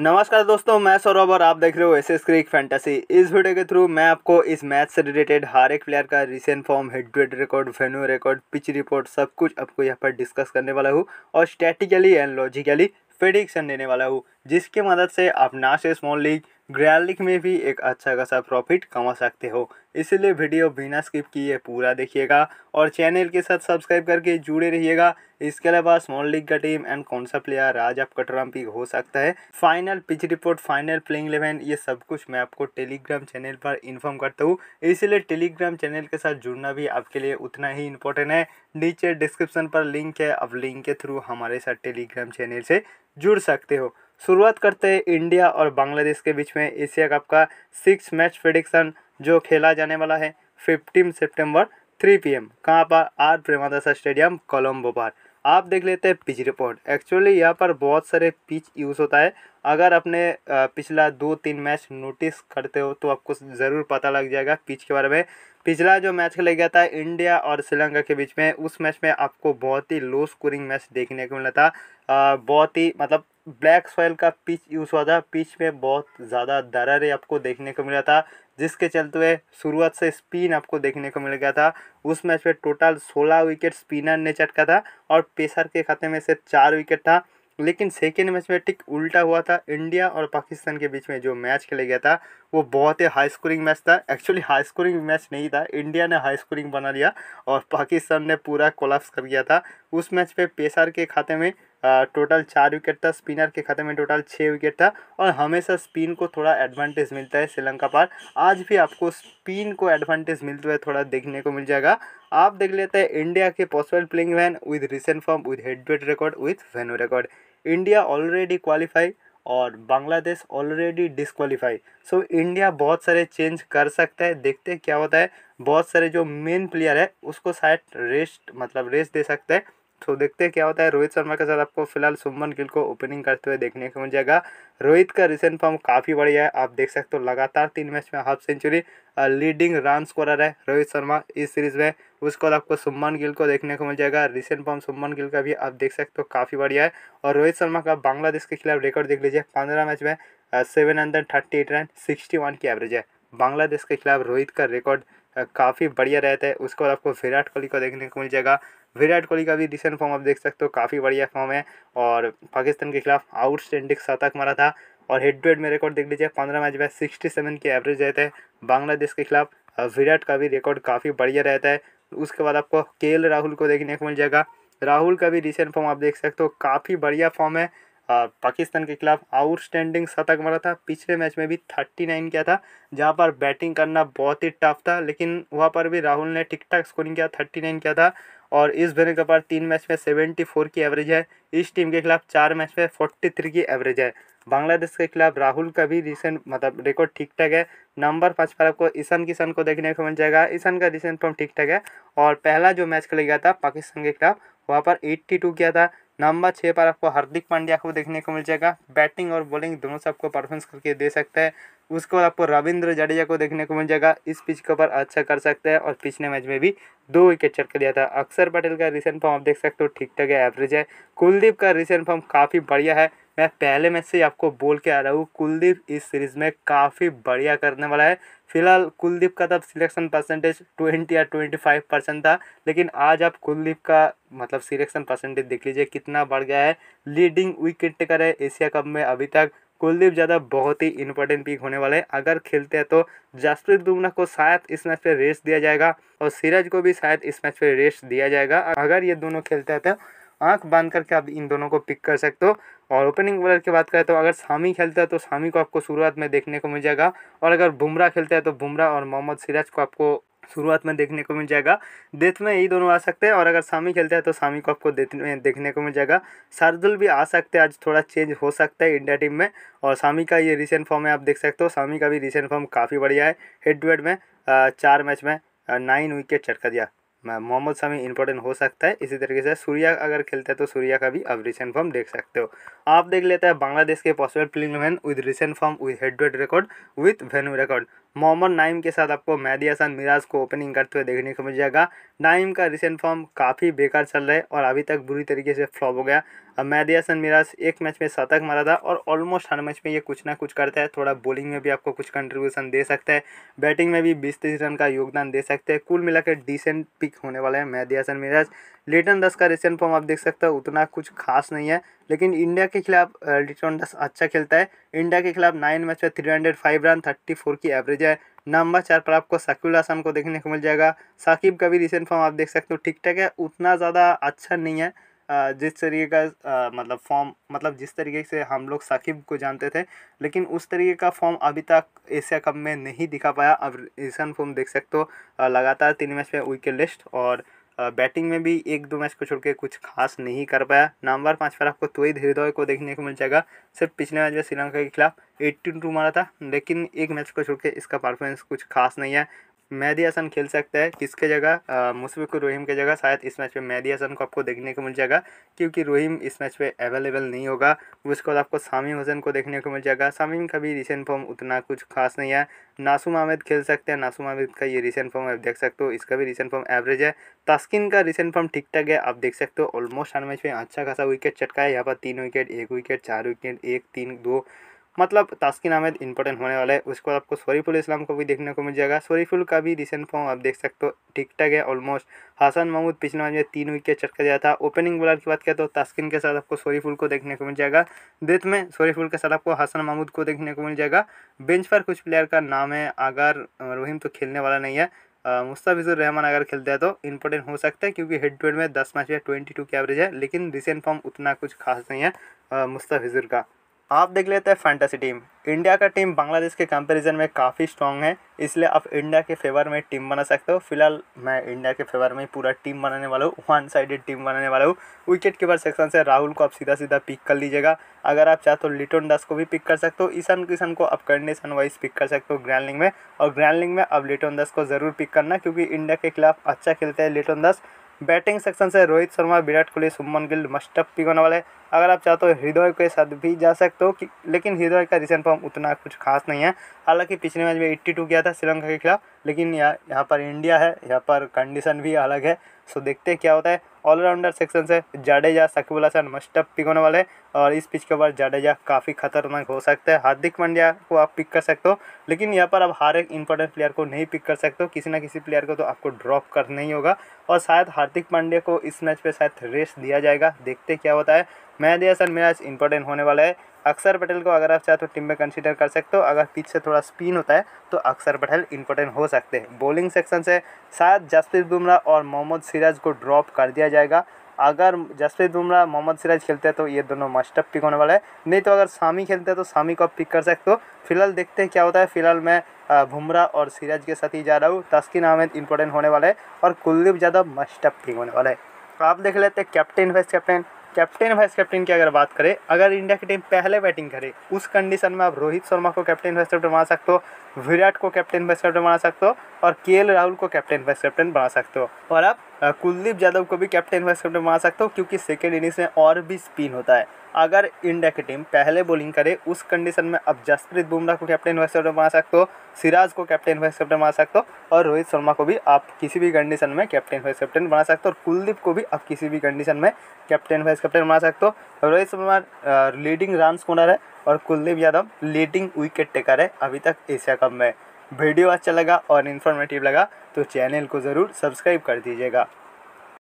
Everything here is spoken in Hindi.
नमस्कार दोस्तों मैं सौरभ और आप देख रहे हो एस एस क्रिक फैंटेसी इस वीडियो के थ्रू मैं आपको इस मैच से रिलेटेड हर एक प्लेयर का recent form head head record venue record pitch report सब कुछ आपको यहाँ पर डिस्कस करने वाला हूँ और स्टैटिकली एंड लॉजिकली प्रेडिक्शन देने वाला हूँ जिसकी मदद से आप ना से स्मॉल लीग ग्रैलिक में भी एक अच्छा खासा प्रॉफिट कमा सकते हो इसलिए वीडियो बिना स्किप किए पूरा देखिएगा और चैनल के साथ सब्सक्राइब करके जुड़े रहिएगा इसके अलावा स्मॉल लीग का टीम एंड कौन सा प्लेयर आज आपका ट्रम्पिक हो सकता है final pitch report final playing eleven ये सब कुछ मैं आपको टेलीग्राम चैनल पर इन्फॉर्म करता हूँ इसलिए टेलीग्राम चैनल के साथ जुड़ना भी आपके लिए उतना ही इम्पोर्टेंट है नीचे डिस्क्रिप्शन पर लिंक है अब लिंक के थ्रू हमारे साथ टेलीग्राम चैनल से जुड़ सकते हो शुरुआत करते हैं इंडिया और बांग्लादेश के बीच में एशिया कप का सिक्स मैच प्रडिक्शन जो खेला जाने वाला है fifteen September three P M कहाँ पर आर प्रेमादासा स्टेडियम कोलम्बो पर आप देख लेते हैं पिच रिपोर्ट एक्चुअली यहाँ पर बहुत सारे पिच यूज़ होता है अगर अपने पिछला दो तीन मैच नोटिस करते हो तो आपको ज़रूर पता लग जाएगा पिच के बारे में पिछला जो मैच खेला गया था इंडिया और श्रीलंका के बीच में उस मैच में आपको बहुत ही लो स्कोरिंग मैच देखने को मिला था बहुत ही मतलब ब्लैक सॉइल का पिच यूज़ हुआ था पिच में बहुत ज़्यादा दरारे आपको देखने को मिला था जिसके चलते हुए शुरुआत से स्पिन आपको देखने को मिल गया था उस मैच में टोटल सोलह विकेट स्पिनर ने चटका था और पेसर के खाते में से चार विकेट था लेकिन सेकेंड मैच में टिक उल्टा हुआ था इंडिया और पाकिस्तान के बीच में जो मैच खेला गया था वो बहुत ही हाई स्कोरिंग मैच था एक्चुअली हाई स्कोरिंग मैच नहीं था इंडिया ने हाई स्कोरिंग बना लिया और पाकिस्तान ने पूरा कोलाप्स कर गया था उस मैच पे पेसर के खाते में टोटल चार विकेट था स्पिनर के खाते में टोटल छः विकेट था और हमेशा स्पिन को थोड़ा एडवांटेज मिलता है श्रीलंका पर आज भी आपको स्पिन को एडवांटेज मिलते हुए थोड़ा देखने को मिल जाएगा आप देख लेते हैं इंडिया के पॉसिबल प्लेइंग वैन विद रिसेंट फॉर्म विद हेडवेट record with venue record India already qualify और Bangladesh already disqualify so India बहुत सारे चेंज कर सकता है देखते हैं क्या होता है बहुत सारे जो मेन प्लेयर है उसको शायद रेस्ट मतलब रेस्ट दे सकते हैं तो देखते हैं क्या होता है रोहित शर्मा के साथ आपको फिलहाल सुमन गिल को ओपनिंग करते हुए देखने को मिल जाएगा रोहित का रिसेंट फॉर्म काफ़ी बढ़िया है आप देख सकते हो लगातार तीन मैच में half century leading run scorer है रोहित शर्मा इस सीरीज में उसके बाद आपको सुमन गिल को देखने को मिल जाएगा रिसेंट फॉर्म सुमन गिल का भी आप देख सकते हो काफ़ी बढ़िया है और रोहित शर्मा का बांग्लादेश के खिलाफ रिकॉर्ड देख लीजिए पंद्रह मैच में seven hundred thirty eight run sixty one की एवरेज है बांग्लादेश के खिलाफ रोहित का रिकॉर्ड काफ़ी बढ़िया रहता है उसके बाद आपको विराट कोहली को देखने को मिल जाएगा विराट कोहली का भी रिसेंट फॉर्म आप देख सकते हो काफ़ी बढ़िया फॉर्म है और पाकिस्तान के खिलाफ आउटस्टैंडिंग शतक मारा था और हेड टू हेड में रिकॉर्ड देख लीजिए पंद्रह मैच में सिक्सटी सेवन के एवरेज रहता है बांग्लादेश के खिलाफ विराट का भी रिकॉर्ड काफ़ी बढ़िया रहता है उसके बाद आपको के राहुल को देखने को मिल जाएगा राहुल का भी रिसेंट फॉर्म आप देख सकते हो काफ़ी बढ़िया फॉर्म है पाकिस्तान के खिलाफ आउटस्टैंडिंग शतक मारा था पिछले मैच में भी थर्टी नाइन किया था जहाँ पर बैटिंग करना बहुत ही टफ था लेकिन वहाँ पर भी राहुल ने ठीक ठाक स्कोरिंग किया थर्टी नाइन किया था और इस धोनी के पास तीन मैच में सेवेंटी फोर की एवरेज है इस टीम के खिलाफ चार मैच में फोर्टी थ्री की एवरेज है बांग्लादेश के खिलाफ राहुल का भी रिसेंट मतलब रिकॉर्ड ठीक ठाक है नंबर पाँच पर आपको ईशान किशन को देखने को मिल जाएगा ईशान का रिसेंट फॉर्म ठीक ठाक है और पहला जो मैच खेला गया था पाकिस्तान के खिलाफ वहाँ पर एट्टी टू किया था नंबर छः पर आपको हार्दिक पांड्या को देखने को मिल जाएगा बैटिंग और बॉलिंग दोनों से आपको परफॉर्मेंस करके दे सकता है उसके बाद आपको रविंद्र जडेजा को देखने को मिल जाएगा इस पिच के ऊपर अच्छा कर सकते हैं और पिछले मैच में भी दो विकेट चटक दिया था अक्षर पटेल का रिसेंट फॉर्म आप देख सकते हो ठीक ठाक है एवरेज है कुलदीप का रिसेंट फॉर्म काफ़ी बढ़िया है मैं पहले मैच से आपको बोल के आ रहा हूँ कुलदीप इस सीरीज़ में काफ़ी बढ़िया करने वाला है फिलहाल कुलदीप का तब सिलेक्शन परसेंटेज ट्वेंटी या ट्वेंटी फाइव परसेंट था लेकिन आज आप कुलदीप का मतलब सिलेक्शन परसेंटेज देख लीजिए कितना बढ़ गया है लीडिंग विकेट टेकर है एशिया कप में अभी तक कुलदीप ज्यादा बहुत ही इंपॉर्टेंट पिक होने वाले हैं अगर खेलते हैं तो जसप्रीत बुमराह को शायद इस मैच पे रेस्ट दिया जाएगा और सिराज को भी शायद इस मैच पे रेस्ट दिया जाएगा अगर ये दोनों खेलते हैं तो आँख बांध करके आप इन दोनों को पिक कर सकते हो और ओपनिंग बॉलर की बात करें तो अगर शामी खेलता है तो शामी को आपको शुरुआत में देखने को मिल जाएगा और अगर बुमराह खेलता है तो बुमराह और मोहम्मद सिराज को आपको शुरुआत में देखने को मिल जाएगा डेथ में यही दोनों आ सकते हैं और अगर शामी खेलता है तो शामी को आपको देखने को मिल जाएगा शार्दुल भी आ सकते हैं आज थोड़ा चेंज हो सकता है इंडिया टीम में और शामी का ये रिसेंट फॉर्म है आप देख सकते हो सामी का भी रिसेंट फॉर्म काफ़ी बढ़िया है हेड टू हेड में चार मैच में नाइन विकेट चटका दिया मोहम्मद शमी इंपॉर्टेंट हो सकता है इसी तरीके से सूर्या अगर खेलते हैं तो सूर्या का भी अब रिसेंट फॉर्म देख सकते हो आप देख लेते हैं बांग्लादेश के पॉसिबल प्लेइंग मैन with recent form with head to head record with venue record Mohammad Naim के साथ आपको मेहदी हसन मिराज को ओपनिंग करते हुए देखने को मिल जाएगा नाइम का रिसेंट फॉर्म काफ़ी बेकार चल रहा है और अभी तक बुरी तरीके से फ्लॉप हो गया सन मिराज एक मैच में शतक मारा था और ऑलमोस्ट हर मैच में ये कुछ ना कुछ करता है थोड़ा बॉलिंग में भी आपको कुछ कंट्रीब्यूशन दे सकता है बैटिंग में भी बीस तीस रन का योगदान दे सकते हैं कुल मिलाकर डिसेंट पिक होने वाला है सन मिराज लिटन दस का रिसेंट फॉर्म आप देख सकते हो उतना कुछ खास नहीं है लेकिन इंडिया के खिलाफ लिटन दस अच्छा खेलता है इंडिया के खिलाफ नाइन मैच में three hundred five run thirty four की एवरेज है नंबर चार पर आपको शकील हसन को देखने को मिल जाएगा साकिब का भी रिसेंट फॉर्म आप देख सकते हो ठीक ठाक है उतना ज़्यादा अच्छा नहीं है जिस तरीके का मतलब फॉर्म मतलब जिस तरीके से हम लोग साकिब को जानते थे लेकिन उस तरीके का फॉर्म अभी तक एशिया कप में नहीं दिखा पाया अब ईशान फॉर्म देख सकते हो लगातार तीन मैच में विकेट लिस्ट और बैटिंग में भी एक दो मैच को छोड़ के कुछ खास नहीं कर पाया नंबर पाँच पर आपको ही धीरे को देखने को मिल जाएगा सिर्फ पिछले मैच में श्रीलंका के खिलाफ एट्टीन टू मारा था लेकिन एक मैच को छोड़ के इसका परफॉर्मेंस कुछ खास नहीं है मेहदी हसन खेल सकता है किसके जगह मुशफिक रहीम के जगह शायद इस मैच पे मेहदी हसन को आपको देखने को मिल जाएगा क्योंकि रहीम इस मैच पे अवेलेबल नहीं होगा उसके बाद आपको सामिम हसन को देखने को मिल जाएगा सामिम का भी रिसेंट फॉर्म उतना कुछ खास नहीं है नासूम आमिद खेल सकते हैं नासूम आमिद का ये रिसेंट फॉर्म आप देख सकते हो इसका भी रिसेंट फॉर्म एवरेज है तस्किन का रिसेंट फॉर्म ठीक ठाक है आप देख सकते हो ऑलमोस्ट हर मैच में अच्छा खासा विकेट चटका है यहाँ पर तीन विकेट एक विकेट चार विकेट एक तीन दो मतलब तास्किन अहमद इंपॉर्टेंट होने वाला है उसके बाद आपको शरीफुल इस्लाम को भी देखने को मिल जाएगा शरीफुल का भी रिसेंट फॉर्म आप देख सकते हो ठीक ठाक है ऑलमोस्ट हसन महमूद पिछले मैच में तीन विकेट चटका दिया था ओपनिंग बॉलर की बात करें तो तास्किन के साथ आपको शरीफुल को देखने को मिल जाएगा डेथ में शरीफुल के साथ आपको हसन महमूद को देखने को मिल जाएगा बेंच पर कुछ प्लेयर का नाम है अगर रोहिम तो खेलने वाला नहीं है मुस्ताफिजुर रहमान अगर खेलते हैं तो इंपॉर्टेंट हो सकता है क्योंकि हेड टू हेड में दस मैच में ट्वेंटी टू की एवरेज है लेकिन रिसेंट फॉर्म उतना कुछ खास नहीं है मुस्ताफिजुर का आप देख लेते हैं फैंटेसी टीम इंडिया का टीम बांग्लादेश के कंपैरिजन में काफ़ी स्ट्रांग है इसलिए आप इंडिया के फेवर में टीम बना सकते हो फिलहाल मैं इंडिया के फेवर में पूरा टीम बनाने वाला हूँ वन साइडेड टीम बनाने वाला हूँ विकेट कीपर सेक्शन से राहुल को आप सीधा सीधा पिक कर लीजिएगा अगर आप चाहते हो लिटोन दास को भी पिक कर सकते हो ईशान किशन को आप कंडीशन वाइज पिक कर सकते हो ग्रैंडलिंग में और ग्रैंडलिंग में आप लिटोन दास को ज़रूर पिक करना क्योंकि इंडिया के खिलाफ अच्छा खेलते हैं लिटोन दास बैटिंग सेक्शन से रोहित शर्मा विराट कोहली सुमन गिल मस्टअप पिक होने वाले अगर आप चाहते हो तो हृदय के साथ भी जा सकते हो कि लेकिन हृदय का रिसेंट फॉर्म उतना कुछ खास नहीं है हालांकि पिछले मैच में एट्टी टू किया था श्रीलंका के खिलाफ लेकिन यहाँ यहाँ पर इंडिया है यहाँ पर कंडीशन भी अलग है सो देखते हैं क्या होता है ऑलराउंडर सेक्शन से जाडेजा सकीबुल हसन मस्टअप पिक होने वाले और इस पिच के ऊपर जाडेजा काफ़ी खतरनाक हो सकता है हार्दिक पांड्या को आप पिक कर सकते हो लेकिन यहाँ पर आप हर एक इंपॉर्टेंट प्लेयर को नहीं पिक कर सकते हो किसी ना किसी प्लेयर को तो आपको ड्रॉप करना ही होगा और शायद हार्दिक पांड्या को इस मैच पर शायद रेस्ट दिया जाएगा देखते क्या होता है मैं दिया सर मैच इंपॉर्टेंट होने वाला है अक्षर पटेल को अगर आप चाहते तो टीम में कंसीडर कर सकते हो अगर पिच से थोड़ा स्पिन होता है तो अक्षर पटेल इंपोर्टेंट हो सकते हैं बॉलिंग सेक्शन से शायद जसप्रीत बुमराह और मोहम्मद सिराज को ड्रॉप कर दिया जाएगा अगर जसप्रीत बुमराह मोहम्मद सिराज खेलते हैं तो ये दोनों मस्टअप पिक होने वाला है नहीं तो अगर शामी खेलते हैं तो शामी को पिक कर सकते हो फिलहाल देखते हैं क्या होता है फिलहाल मैं बुमराह और सिराज के साथ ही जा रहा हूँ तस्किन अहमद इंपॉर्टेंट होने वाला है और कुलदीप यादव मस्टअप पिक होने वाला है आप देख लेते हैं captain vice captain captain vice captain की अगर बात करें अगर इंडिया की टीम पहले बैटिंग करे उस कंडीशन में आप रोहित शर्मा को कैप्टन वाइस कैप्टन बना सकते हो विराट को कैप्टन वाइस कैप्टन बना सकते हो और के राहुल को कैप्टन वाइस कैप्टन बना सकते हो और आप कुलदीप यादव को भी कैप्टन वाइस कैप्टन बना सकते हो क्योंकि सेकेंड इनिंग्स में और भी स्पिन होता है अगर इंडिया की टीम पहले बॉलिंग करे उस कंडीशन में आप जसप्रीत बुमराह को कैप्टन वाइस कैप्टन बना सकते हो सिराज को कैप्टन वाइस कैप्टन बना सकते हो और रोहित शर्मा को भी आप किसी भी कंडीशन में कैप्टन वाइस कैप्टन बना सकते हो और कुलदीप को भी आप किसी भी कंडीशन में कैप्टन वाइस कैप्टन बना सकते हो Rohit Sharma leading run scorer है और Kuldeep Yadav leading wicket taker है अभी तक एशिया कप में वीडियो अच्छा लगा और इन्फॉर्मेटिव लगा तो चैनल को ज़रूर सब्सक्राइब कर दीजिएगा